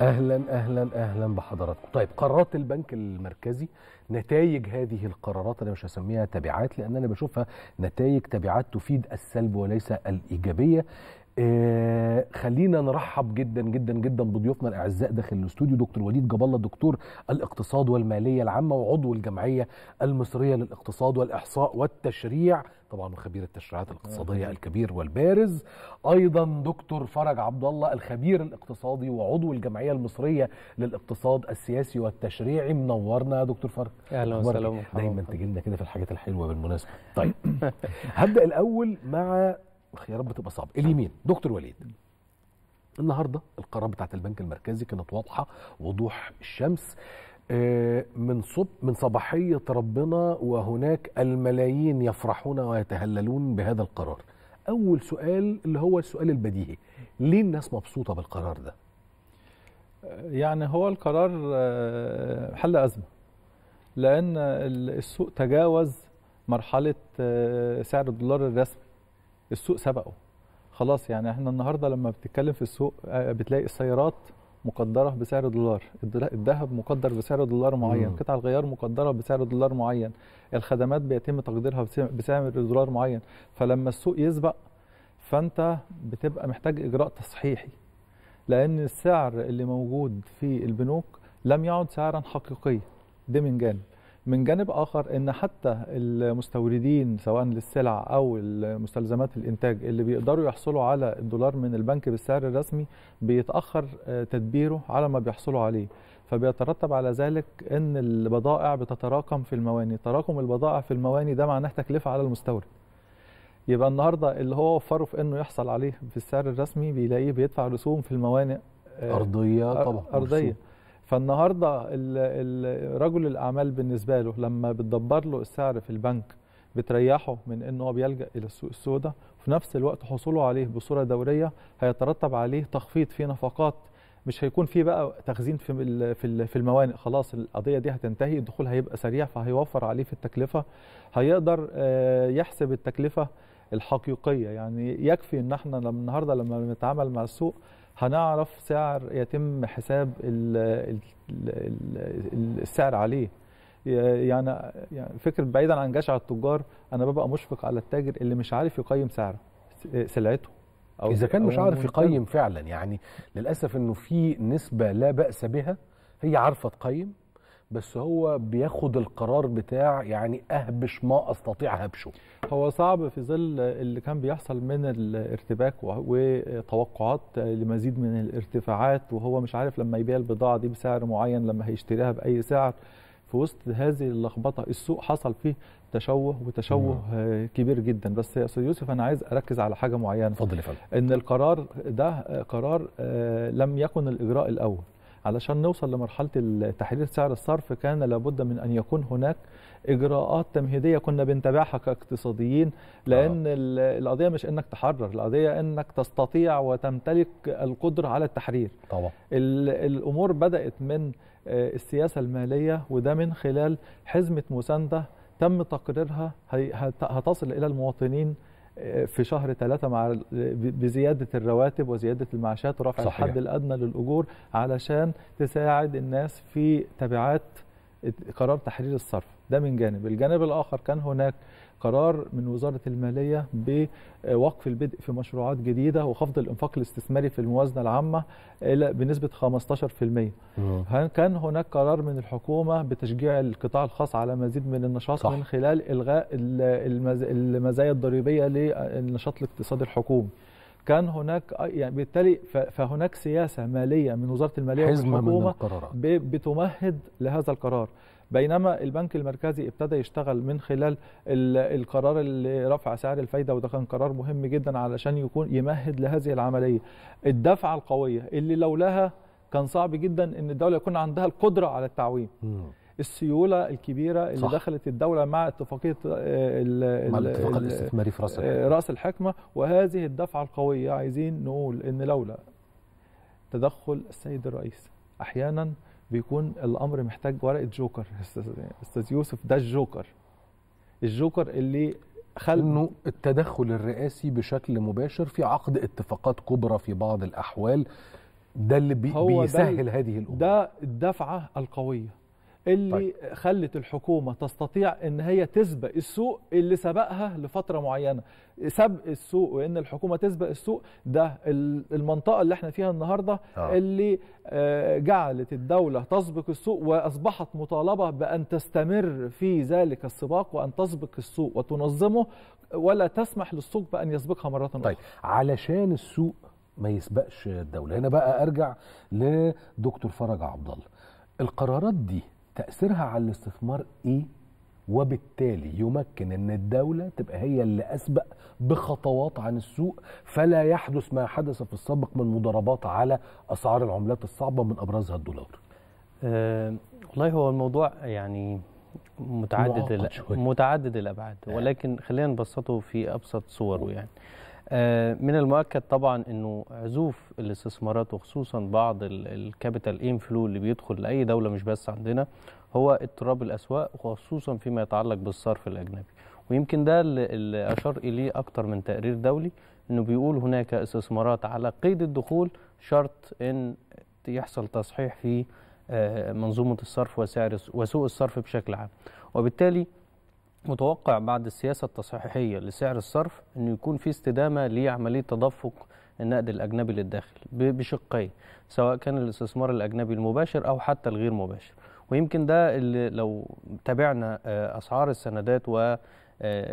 اهلا اهلا اهلا بحضراتكم طيب قرارات البنك المركزي نتائج هذه القرارات انا مش هسميها تبعات لان انا بشوفها نتائج تبعات تفيد السلب وليس الايجابيه آه، خلينا نرحب جدا جدا جدا بضيوفنا الاعزاء داخل الاستوديو دكتور وليد جاب الله دكتور الاقتصاد والماليه العامه وعضو الجمعيه المصريه للاقتصاد والاحصاء والتشريع طبعا وخبير التشريعات الاقتصاديه الكبير والبارز ايضا دكتور فرج عبد الله الخبير الاقتصادي وعضو الجمعيه المصريه للاقتصاد السياسي والتشريعي منورنا يا دكتور فرج اهلا وسهلا إيه؟ دايما تجي لنا كده في الحاجات الحلوه بالمناسبه طيب هبدا الاول مع الخيارات بتبقى صعبه اليمين دكتور وليد النهارده القرار بتاعت البنك المركزي كانت واضحه وضوح الشمس آه، من صب من صباحيه ربنا وهناك الملايين يفرحون ويتهللون بهذا القرار. اول سؤال اللي هو السؤال البديهي، ليه الناس مبسوطه بالقرار ده؟ آه، يعني هو القرار آه، حل ازمه. لان السوق تجاوز مرحله سعر الدولار الرسمي. السوق سبقه خلاص يعني احنا النهارده لما بتتكلم في السوق آه، بتلاقي السيارات مقدره بسعر دولار الذهب مقدر بسعر دولار معين قطع الغيار مقدره بسعر دولار معين الخدمات بيتم تقديرها بسعر دولار معين فلما السوق يسبق فانت بتبقى محتاج اجراء تصحيحي لان السعر اللي موجود في البنوك لم يعد سعرا حقيقيا ده من جانب من جانب اخر ان حتى المستوردين سواء للسلع او المستلزمات الانتاج اللي بيقدروا يحصلوا على الدولار من البنك بالسعر الرسمي بيتاخر آه، تدبيره على ما بيحصلوا عليه فبيترتب على ذلك ان البضائع بتتراكم في المواني تراكم البضائع في المواني ده معناه تكلفه على المستورد يبقى النهارده اللي هو وفره في انه يحصل عليه في السعر الرسمي بيلاقيه بيدفع رسوم في الموانئ آه، ارضيه طبعا ارضيه فالنهارده رجل الاعمال بالنسبه له لما بتدبر له السعر في البنك بتريحه من ان هو بيلجا الى السوق السوداء وفي نفس الوقت حصوله عليه بصوره دوريه هيترتب عليه تخفيض في نفقات مش هيكون في بقى تخزين في في الموانئ خلاص القضيه دي هتنتهي الدخول هيبقى سريع فهيوفر عليه في التكلفه هيقدر آه، يحسب التكلفه الحقيقيه يعني يكفي ان احنا النهارده لما بنتعامل مع السوق هنعرف سعر يتم حساب السعر عليه يعني،, يعني فكره بعيدا عن جشع التجار انا ببقى مشفق على التاجر اللي مش عارف يقيم سعر سلعته أو اذا كان مش عارف يقيم فعلا يعني للاسف انه في نسبه لا باس بها هي عارفه تقيم بس هو بياخد القرار بتاع يعني اهبش ما استطيع هبشه هو صعب في ظل اللي كان بيحصل من الارتباك وتوقعات لمزيد من الارتفاعات وهو مش عارف لما يبيع البضاعه دي بسعر معين لما هيشتريها باي سعر في وسط هذه اللخبطه السوق حصل فيه تشوه وتشوه مم. كبير جدا بس يا استاذ يوسف انا عايز اركز على حاجه معينه اتفضل ان القرار ده قرار آه، لم يكن الاجراء الاول علشان نوصل لمرحله تحديد سعر الصرف كان لابد من ان يكون هناك اجراءات تمهيديه كنا بنتابعها كاقتصاديين لان آه. القضيه مش انك تحرر القضيه انك تستطيع وتمتلك القدره على التحرير طبعا الامور بدات من آه، السياسه الماليه وده من خلال حزمه مسانده تم تقريرها هتصل الى المواطنين في شهر ثلاثة مع بزيادة الرواتب وزيادة المعاشات ورفع الحد الأدنى للأجور علشان تساعد الناس في تبعات قرار تحرير الصرف ده من جانب الجانب الآخر كان هناك قرار من وزارة المالية بوقف البدء في مشروعات جديدة وخفض الإنفاق الاستثماري في الموازنة العامة بنسبة 15% كان هناك قرار من الحكومة بتشجيع القطاع الخاص على مزيد من النشاط صح. من خلال إلغاء المزايا الضريبية للنشاط الاقتصادي الحكومي كان هناك يعني بالتالي فهناك سياسه ماليه من وزاره الماليه والحكومه بتمهد لهذا القرار بينما البنك المركزي ابتدى يشتغل من خلال القرار اللي رفع سعر الفايده وده كان قرار مهم جدا علشان يكون يمهد لهذه العمليه الدفعه القويه اللي لولاها كان صعب جدا ان الدوله يكون عندها القدره على التعويم السيوله الكبيره اللي صح. دخلت الدوله مع اتفاقيه آه، مع الاتفاق الاستثماري في راس آه، الحكمه راس الحكمه وهذه الدفعه القويه عايزين نقول ان لولا تدخل السيد الرئيس احيانا بيكون الامر محتاج ورقه جوكر استاذ يوسف ده الجوكر الجوكر اللي خل انه التدخل الرئاسي بشكل مباشر في عقد اتفاقات كبرى في بعض الاحوال ده اللي بي... بيسهل هذه الامور ده الدفعه القويه اللي طيب. خلت الحكومة تستطيع ان هي تسبق السوق اللي سبقها لفترة معينة سبق السوق وان الحكومة تسبق السوق ده المنطقة اللي احنا فيها النهاردة آه. اللي آه، جعلت الدولة تسبق السوق واصبحت مطالبة بان تستمر في ذلك السباق وان تسبق السوق وتنظمه ولا تسمح للسوق بان يسبقها مرة طيب. اخرى طيب علشان السوق ما يسبقش الدولة هنا بقى ارجع لدكتور فرج عبد الله القرارات دي تاثيرها على الاستثمار ايه وبالتالي يمكن ان الدوله تبقى هي اللي اسبق بخطوات عن السوق فلا يحدث ما حدث في السابق من مضاربات على اسعار العملات الصعبه من ابرزها الدولار. أه والله هو الموضوع يعني متعدد متعدد الابعاد آه. ولكن خلينا نبسطه في ابسط صوره يعني. آه، من المؤكد طبعا انه عزوف الاستثمارات وخصوصا بعض الكابيتال انفلو اللي بيدخل لاي دوله مش بس عندنا هو اضطراب الاسواق وخصوصا فيما يتعلق بالصرف الاجنبي ويمكن ده اللي اشار اليه اكتر من تقرير دولي انه بيقول هناك استثمارات على قيد الدخول شرط ان يحصل تصحيح في آه، منظومه الصرف وسعر وسوق الصرف بشكل عام وبالتالي متوقع بعد السياسة التصحيحية لسعر الصرف انه يكون في استدامة لعملية تدفق النقد الأجنبي للداخل بشقين سواء كان الاستثمار الأجنبي المباشر أو حتى الغير مباشر ويمكن ده اللي لو تابعنا آه، أسعار السندات و آه،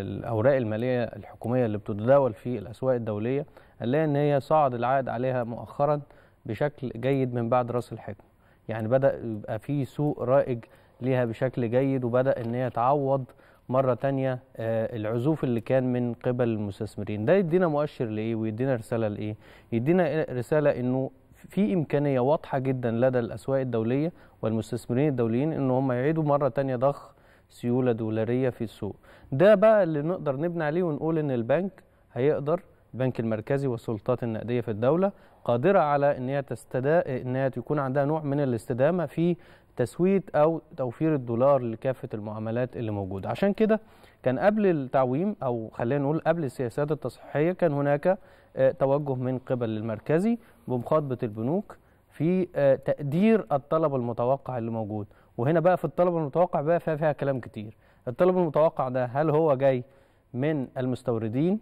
الاوراق الماليه الحكوميه اللي بتتداول في الاسواق الدوليه هنلاقي ان هي صعد العائد عليها مؤخرا بشكل جيد من بعد راس الحكم يعني بدا يبقى في سوق رائج ليها بشكل جيد وبدا ان هي تعوض مره تانية آه، العزوف اللي كان من قبل المستثمرين ده يدينا مؤشر لايه ويدينا رساله لايه يدينا رساله انه في امكانيه واضحه جدا لدى الاسواق الدوليه والمستثمرين الدوليين ان هم يعيدوا مره تانية ضخ سيوله دولاريه في السوق ده بقى اللي نقدر نبني عليه ونقول ان البنك هيقدر البنك المركزي والسلطات النقديه في الدوله قادره على ان هي تستدا ان هي تكون عندها نوع من الاستدامه في تسويت او توفير الدولار لكافه المعاملات اللي موجوده عشان كده كان قبل التعويم او خلينا نقول قبل السياسات التصحيحيه كان هناك آه، توجه من قبل المركزي بمخاطبه البنوك في آه، تقدير الطلب المتوقع اللي موجود وهنا بقى في الطلب المتوقع بقى فيها, فيها كلام كتير الطلب المتوقع ده هل هو جاي من المستوردين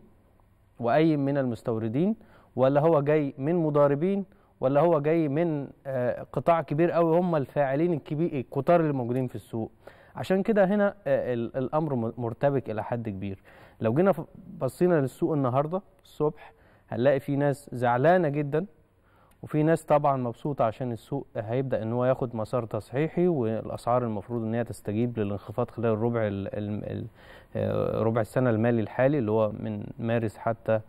واي من المستوردين ولا هو جاي من مضاربين ولا هو جاي من آه، قطاع كبير قوي هم الفاعلين الكبير الكتار اللي موجودين في السوق عشان كده هنا آه، الامر مرتبك الى حد كبير لو جينا بصينا للسوق النهارده الصبح هنلاقي في ناس زعلانه جدا وفي ناس طبعا مبسوطه عشان السوق هيبدا ان هو ياخد مسار تصحيحي والاسعار المفروض ان هي تستجيب للانخفاض خلال الربع آه، ربع السنه المالي الحالي اللي هو من مارس حتى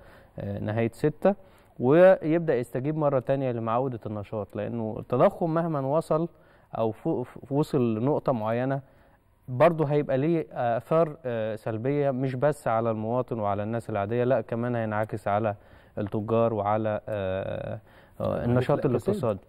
نهايه سته ويبدا يستجيب مره تانية لمعوده النشاط لانه التضخم مهما وصل او وصل لنقطه معينه برضه هيبقى ليه اثار آه، سلبيه مش بس على المواطن وعلى الناس العاديه لا كمان هينعكس على التجار وعلى آه، آه، النشاط الاقتصادي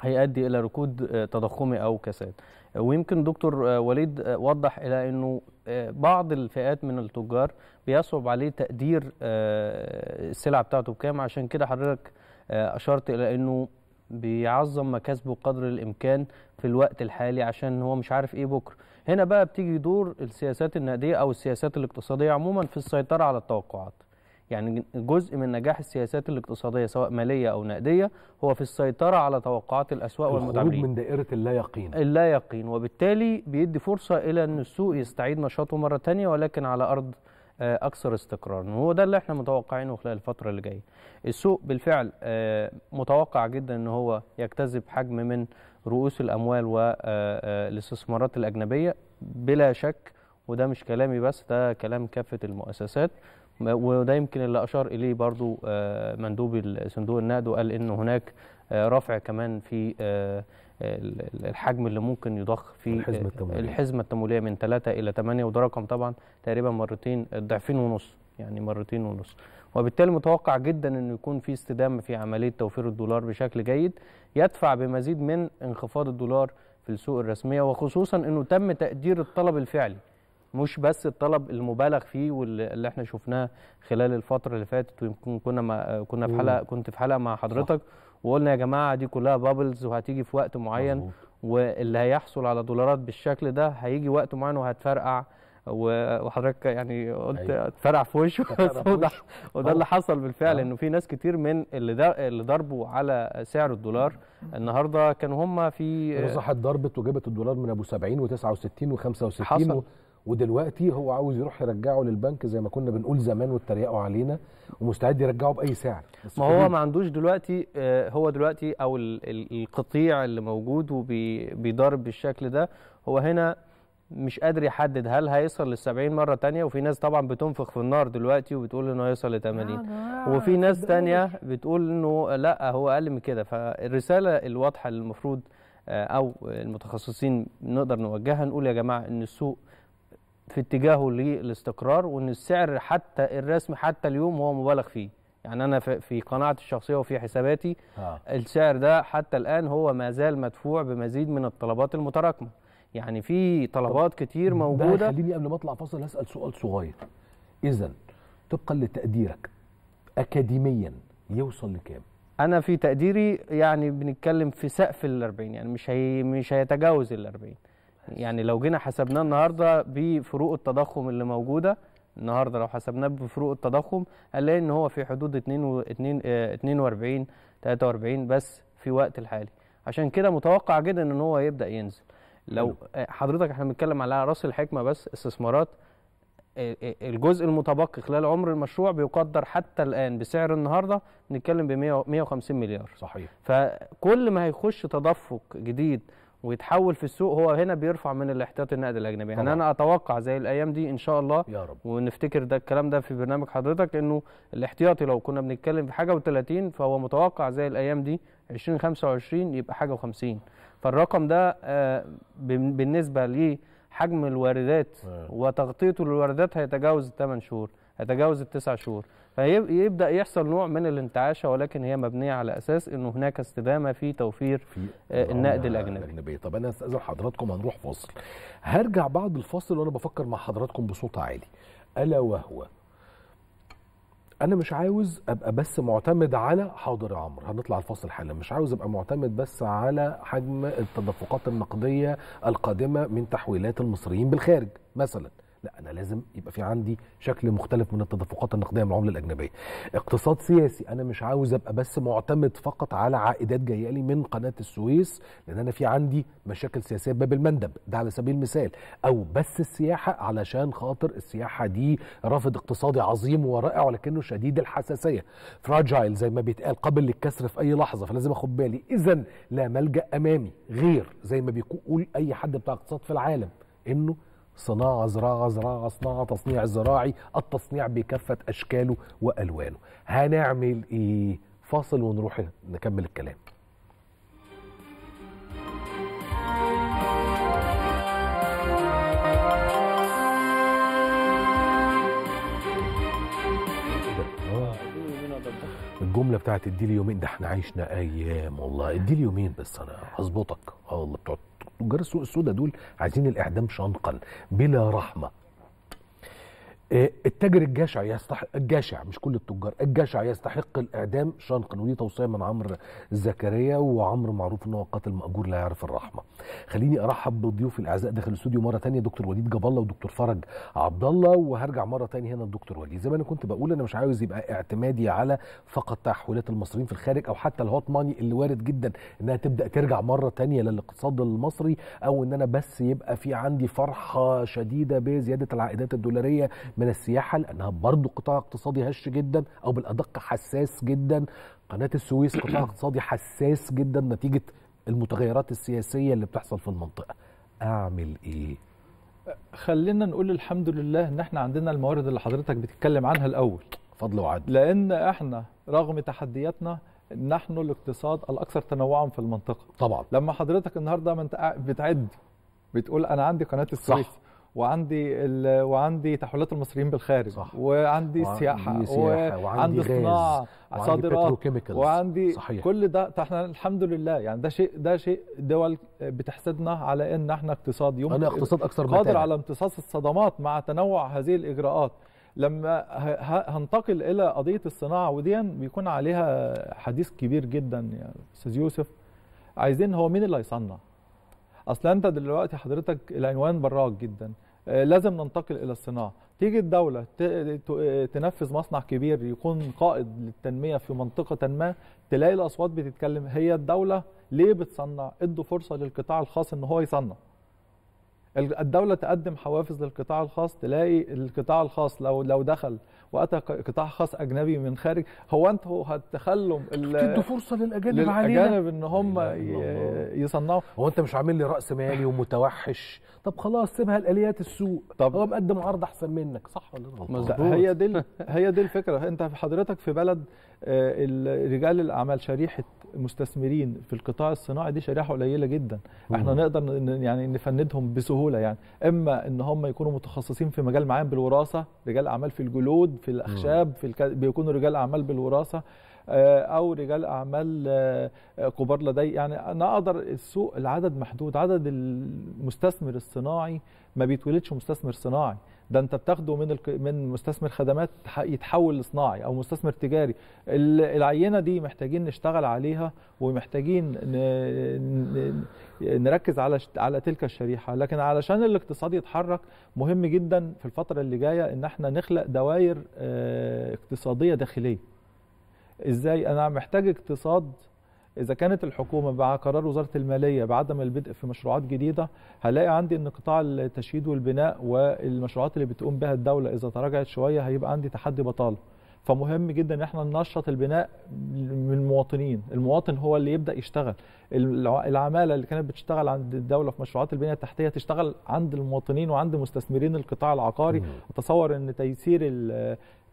هيؤدي الى ركود تضخمي او كساد ويمكن دكتور وليد وضح الى انه آه، بعض الفئات من التجار بيصعب عليه تقدير آه، السلعه بتاعته بكام عشان كده حضرتك آه، اشرت الى انه بيعظم مكاسبه قدر الامكان في الوقت الحالي عشان هو مش عارف ايه بكره هنا بقى بتيجي دور السياسات النقديه او السياسات الاقتصاديه عموما في السيطره على التوقعات يعني جزء من نجاح السياسات الاقتصاديه سواء ماليه او نقديه هو في السيطره على توقعات الاسواق والمتابعين من دائره اللا يقين اللا يقين وبالتالي بيدي فرصه الى ان السوق يستعيد نشاطه مره ثانيه ولكن على ارض اكثر آه، استقرارا وهو ده اللي احنا متوقعينه خلال الفتره اللي جايه السوق بالفعل آه، متوقع جدا ان هو يجتذب حجم من رؤوس الاموال والاستثمارات آه، الاجنبيه بلا شك وده مش كلامي بس ده كلام كافه المؤسسات وده يمكن اللي اشار اليه برضو آه، مندوب صندوق النقد وقال ان هناك آه، رفع كمان في آه، الحجم اللي ممكن يضخ في الحزمه التمويليه الحزمه التمويليه من 3 الى 8 وده رقم طبعا تقريبا مرتين ضعفين ونص يعني مرتين ونص وبالتالي متوقع جدا انه يكون في استدامه في عمليه توفير الدولار بشكل جيد يدفع بمزيد من انخفاض الدولار في السوق الرسميه وخصوصا انه تم تقدير الطلب الفعلي مش بس الطلب المبالغ فيه واللي احنا شفناه خلال الفتره اللي فاتت ويمكن كنا ما كنا في حلقه كنت في حلقه مع حضرتك صح. وقلنا يا جماعه دي كلها بابلز وهتيجي في وقت معين واللي هيحصل على دولارات بالشكل ده هيجي وقت معين وهتفرقع وحضرتك يعني قلت أيوة. اتفرع في وشه وده, وده اللي أه. حصل بالفعل أوه. انه في ناس كتير من اللي اللي ضربوا على سعر الدولار النهارده كانوا هم في وضحت ضربت وجابت الدولار من ابو 70 و69 و65 حصل ودلوقتي هو عاوز يروح يرجعه للبنك زي ما كنا بنقول زمان واتريقوا علينا ومستعد يرجعه باي سعر ما هو ما عندوش دلوقتي آه، هو دلوقتي او القطيع اللي موجود وبيضرب بالشكل ده هو هنا مش قادر يحدد هل هيصل لل 70 مره تانية وفي ناس طبعا بتنفخ في النار دلوقتي وبتقول انه هيصل ل 80 آه، وفي ناس تانية بتقول انه لا هو اقل من كده فالرساله الواضحه اللي المفروض آه، او المتخصصين نقدر نوجهها نقول يا جماعه ان السوق في اتجاهه للاستقرار وان السعر حتى الرسمي حتى اليوم هو مبالغ فيه يعني انا في قناعتي الشخصيه وفي حساباتي آه. السعر ده حتى الان هو ما زال مدفوع بمزيد من الطلبات المتراكمه يعني في طلبات كتير موجوده خليني قبل ما اطلع فاصل اسال سؤال صغير اذا طبقا لتقديرك اكاديميا يوصل لكام انا في تقديري يعني بنتكلم في سقف ال 40 يعني مش هي مش هيتجاوز ال 40 يعني لو جينا حسبناه النهارده بفروق التضخم اللي موجوده النهارده لو حسبناه بفروق التضخم هنلاقي ان هو في حدود 2 2 42 43 بس في وقت الحالي عشان كده متوقع جدا ان هو يبدا ينزل لو آه، حضرتك احنا بنتكلم على راس الحكمه بس استثمارات آه، آه، الجزء المتبقي خلال عمر المشروع بيقدر حتى الان بسعر النهارده نتكلم ب 150 مليار صحيح فكل ما هيخش تدفق جديد ويتحول في السوق هو هنا بيرفع من الاحتياطي النقد الاجنبي يعني انا اتوقع زي الايام دي ان شاء الله يا رب. ونفتكر ده الكلام ده في برنامج حضرتك انه الاحتياطي لو كنا بنتكلم في حاجه و30 فهو متوقع زي الايام دي 2025 يبقى حاجه و50 فالرقم ده آه، بالنسبه لحجم الواردات آه. وتغطيته للواردات هيتجاوز الثمان شهور هيتجاوز التسع شهور فيبدا يحصل نوع من الانتعاشه ولكن هي مبنيه على اساس انه هناك استدامه في توفير في آه، النقد الاجنبي. الاجنبي طب انا استاذن حضراتكم هنروح فاصل هرجع بعد الفاصل وانا بفكر مع حضراتكم بصوت عالي الا وهو انا مش عاوز ابقى بس معتمد على حاضر يا عمرو هنطلع الفاصل حالا مش عاوز ابقى معتمد بس على حجم التدفقات النقديه القادمه من تحويلات المصريين بالخارج مثلا لا انا لازم يبقى في عندي شكل مختلف من التدفقات النقديه من العمله الاجنبيه اقتصاد سياسي انا مش عاوز ابقى بس معتمد فقط على عائدات جايه لي من قناه السويس لان انا في عندي مشاكل سياسيه باب المندب ده على سبيل المثال او بس السياحه علشان خاطر السياحه دي رافد اقتصادي عظيم ورائع ولكنه شديد الحساسيه فراجايل زي ما بيتقال قابل للكسر في اي لحظه فلازم اخد بالي اذا لا ملجا امامي غير زي ما بيقول اي حد بتاع اقتصاد في العالم انه صناعة زراعة زراعة صناعة تصنيع زراعي التصنيع بكافة أشكاله وألوانه هنعمل إيه فاصل ونروح نكمل الكلام الجمله بتاعت اديلي يومين ده احنا عشنا ايام والله اديلي يومين بس انا هظبطك اه والله بتوع تجار السوق السوداء دول عايزين الاعدام شنقا بلا رحمه آه، التاجر الجشع يستحق الجشع مش كل التجار الجشع يستحق الاعدام شنقا ودي توصيه من عمرو زكريا وعمرو معروف ان هو قاتل ماجور لا يعرف الرحمه خليني ارحب بضيوف الاعزاء داخل الاستوديو مره تانية دكتور وليد جاب الله ودكتور فرج عبد الله وهرجع مره تانية هنا لدكتور وليد زي ما انا كنت بقول انا مش عاوز يبقى اعتمادي على فقط تحويلات المصريين في الخارج او حتى الهوت ماني اللي وارد جدا انها تبدا ترجع مره تانية للاقتصاد المصري او ان انا بس يبقى في عندي فرحه شديده بزياده العائدات الدولاريه من السياحه لانها برضه قطاع اقتصادي هش جدا او بالادق حساس جدا قناه السويس قطاع اقتصادي حساس جدا نتيجه المتغيرات السياسيه اللي بتحصل في المنطقه اعمل ايه خلينا نقول الحمد لله ان احنا عندنا الموارد اللي حضرتك بتتكلم عنها الاول فضل وعدل لان احنا رغم تحدياتنا نحن الاقتصاد الاكثر تنوعا في المنطقه طبعا لما حضرتك النهارده ما انت بتعد بتقول انا عندي قناه السويس صح. وعندي وعندي تحويلات المصريين بالخارج صح. وعندي السياحه سياحه وعندي صناعه صادرات وعندي صحيح. كل ده احنا الحمد لله يعني ده شيء ده شيء دول بتحسدنا على ان احنا اقتصاد يوم انا اقتصاد اكثر قادر على امتصاص الصدمات مع تنوع هذه الاجراءات لما هنتقل الى قضيه الصناعه ودي بيكون عليها حديث كبير جدا يا استاذ يوسف عايزين هو مين اللي هيصنع اصل انت دلوقتي حضرتك العنوان براك جدا آه، لازم ننتقل الى الصناعه تيجي الدوله تنفذ مصنع كبير يكون قائد للتنميه في منطقه ما تلاقي الاصوات بتتكلم هي الدوله ليه بتصنع ادوا فرصه للقطاع الخاص ان هو يصنع الدوله تقدم حوافز للقطاع الخاص تلاقي القطاع الخاص لو لو دخل واتى قطاع خاص اجنبي من خارج هو انتوا هتخلوا تدوا فرصه للاجانب للأجانب علينا للاجانب ان هم يصنعوا هو انت مش عامل لي راس مالي ومتوحش طب خلاص سيبها لاليات السوق طب هو مقدم عرض احسن منك صح ولا غلط هي دي هي دي الفكره انت حضرتك في بلد آه، رجال الاعمال شريحه مستثمرين في القطاع الصناعي دي شريحه قليله جدا احنا نقدر يعني نفندهم بسهوله يعني اما ان هم يكونوا متخصصين في مجال معين بالوراثه رجال اعمال في الجلود في الاخشاب في الك... بيكونوا رجال اعمال بالوراثه آه، او رجال اعمال آه، كبار لدي يعني انا اقدر السوق العدد محدود عدد المستثمر الصناعي ما بيتولدش مستثمر صناعي ده انت بتاخده من من مستثمر خدمات يتحول لصناعي او مستثمر تجاري العينه دي محتاجين نشتغل عليها ومحتاجين نركز على على تلك الشريحه لكن علشان الاقتصاد يتحرك مهم جدا في الفتره اللي جايه ان احنا نخلق دوائر آه، اقتصاديه داخليه ازاي انا محتاج اقتصاد اذا كانت الحكومه مع قرار وزاره الماليه بعدم البدء في مشروعات جديده هلاقي عندي ان قطاع التشييد والبناء والمشروعات اللي بتقوم بها الدوله اذا تراجعت شويه هيبقى عندي تحدي بطاله فمهم جدا ان احنا ننشط البناء من المواطنين، المواطن هو اللي يبدا يشتغل، العماله اللي كانت بتشتغل عند الدوله في مشروعات البنيه التحتيه تشتغل عند المواطنين وعند مستثمرين القطاع العقاري، اتصور ان تيسير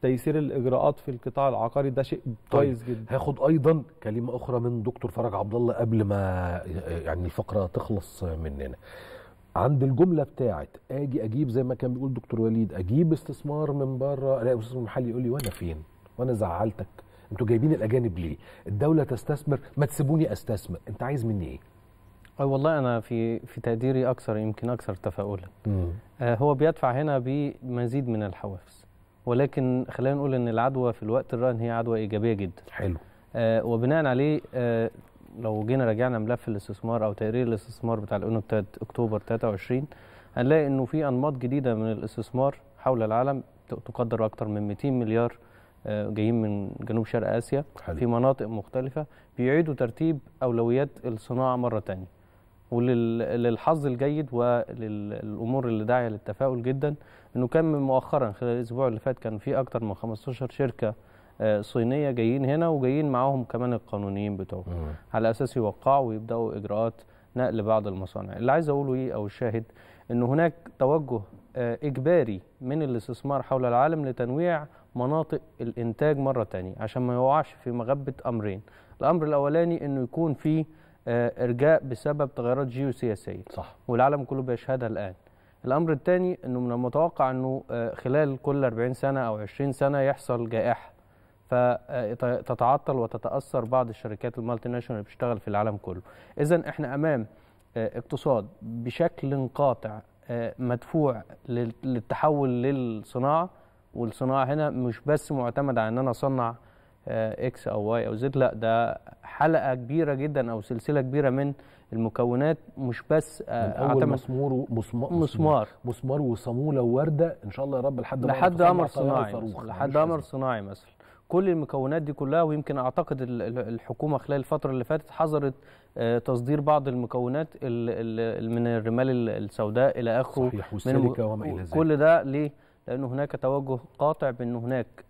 تيسير الاجراءات في القطاع العقاري ده شيء طيب، كويس طيب. جدا هاخد ايضا كلمه اخرى من دكتور فرج عبد الله قبل ما يعني الفقره تخلص مننا عند الجمله بتاعت اجي اجيب زي ما كان بيقول دكتور وليد اجيب استثمار من بره الاقي استثمار محلي يقول لي وانا فين؟ وانا زعلتك؟ انتوا جايبين الاجانب ليه؟ الدوله تستثمر ما تسيبوني استثمر، انت عايز مني ايه؟ أه والله انا في في تقديري اكثر يمكن اكثر تفاؤلا. آه هو بيدفع هنا بمزيد من الحوافز ولكن خلينا نقول ان العدوى في الوقت الراهن هي عدوى ايجابيه جدا. حلو. آه وبناء عليه آه لو جينا راجعنا ملف الاستثمار او تقرير الاستثمار بتاع الأونو اكتوبر 23 هنلاقي انه في انماط جديده من الاستثمار حول العالم تقدر اكثر من 200 مليار آه، جايين من جنوب شرق اسيا حلو. في مناطق مختلفه بيعيدوا ترتيب اولويات الصناعه مره ثانيه وللحظ الجيد وللامور اللي داعيه للتفاؤل جدا انه كان مؤخرا خلال الاسبوع اللي فات كان في اكثر من 15 شركه صينيه جايين هنا وجايين معاهم كمان القانونيين بتوعهم على اساس يوقعوا ويبداوا اجراءات نقل بعض المصانع اللي عايز اقوله ايه او الشاهد ان هناك توجه آه، اجباري من الاستثمار حول العالم لتنويع مناطق الانتاج مره تانية عشان ما يوقعش في مغبه امرين الامر الاولاني انه يكون في آه، ارجاء بسبب تغيرات جيوسياسيه صح والعالم كله بيشهدها الان الامر الثاني انه من المتوقع انه آه، خلال كل 40 سنه او 20 سنه يحصل جائحه فتتعطل وتتاثر بعض الشركات المالتي ناشونال اللي بتشتغل في العالم كله اذا احنا امام آه، اقتصاد بشكل قاطع آه، مدفوع للتحول للصناعه والصناعه هنا مش بس معتمده على ان انا اصنع اكس آه، او واي او زد لا ده حلقه كبيره جدا او سلسله كبيره من المكونات مش بس اول مسمور مسمار مسمار مسمار وصاموله وورده ان شاء الله يا رب لحد لحد قمر صناعي لحد قمر صناعي مثلا كل المكونات دي كلها ويمكن اعتقد الحكومه خلال الفتره اللي فاتت حظرت آه، تصدير بعض المكونات من الرمال السوداء الى اخره صحيح والسيليكا وما الى ذلك كل ده ليه؟ لان هناك توجه قاطع بان هناك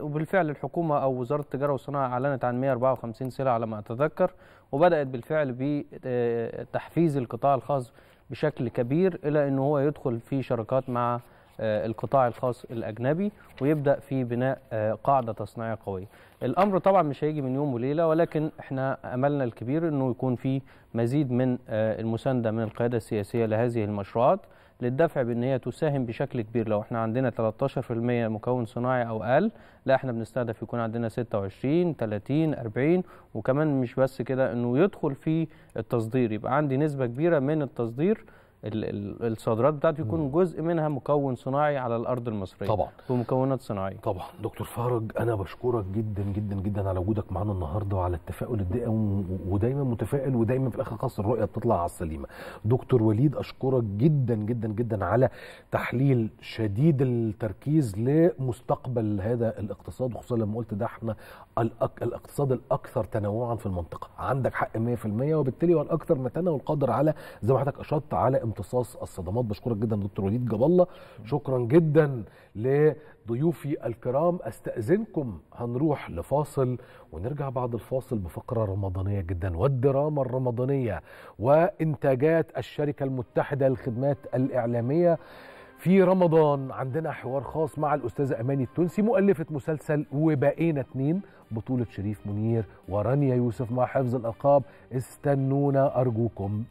وبالفعل الحكومه او وزاره التجاره والصناعه اعلنت عن 154 سلعه على ما اتذكر وبدات بالفعل بتحفيز آه، القطاع الخاص بشكل كبير الى ان هو يدخل في شراكات مع آه، القطاع الخاص الاجنبي ويبدا في بناء آه، قاعده تصنيعيه قويه. الامر طبعا مش هيجي من يوم وليله ولكن احنا املنا الكبير انه يكون في مزيد من آه، المسانده من القياده السياسيه لهذه المشروعات للدفع بان هي تساهم بشكل كبير لو احنا عندنا 13% مكون صناعي او اقل لا احنا بنستهدف يكون عندنا 26 30 40 وكمان مش بس كده انه يدخل في التصدير يبقى عندي نسبه كبيره من التصدير الصادرات بتاعته يكون جزء منها مكون صناعي على الارض المصريه طبعا ومكونات صناعيه طبعا دكتور فرج انا بشكرك جدا جدا جدا على وجودك معانا النهارده وعلى التفاؤل الدائم ودايما متفائل ودايما في الاخر خاص الرؤيه بتطلع على السليمه دكتور وليد اشكرك جدا جدا جدا على تحليل شديد التركيز لمستقبل هذا الاقتصاد وخصوصا لما قلت ده احنا الأك... الاقتصاد الاكثر تنوعا في المنطقه عندك حق 100% وبالتالي هو الاكثر متانه والقادر على زي ما حضرتك اشرت على امتصاص الصدمات بشكرك جدا دكتور وليد جاب الله شكرا جدا لضيوفي الكرام استاذنكم هنروح لفاصل ونرجع بعد الفاصل بفقره رمضانيه جدا والدراما الرمضانيه وانتاجات الشركه المتحده للخدمات الاعلاميه في رمضان عندنا حوار خاص مع الأستاذة أماني التونسي مؤلفة مسلسل وبقينا اتنين بطولة شريف منير ورانيا يوسف مع حفظ الألقاب استنونا أرجوكم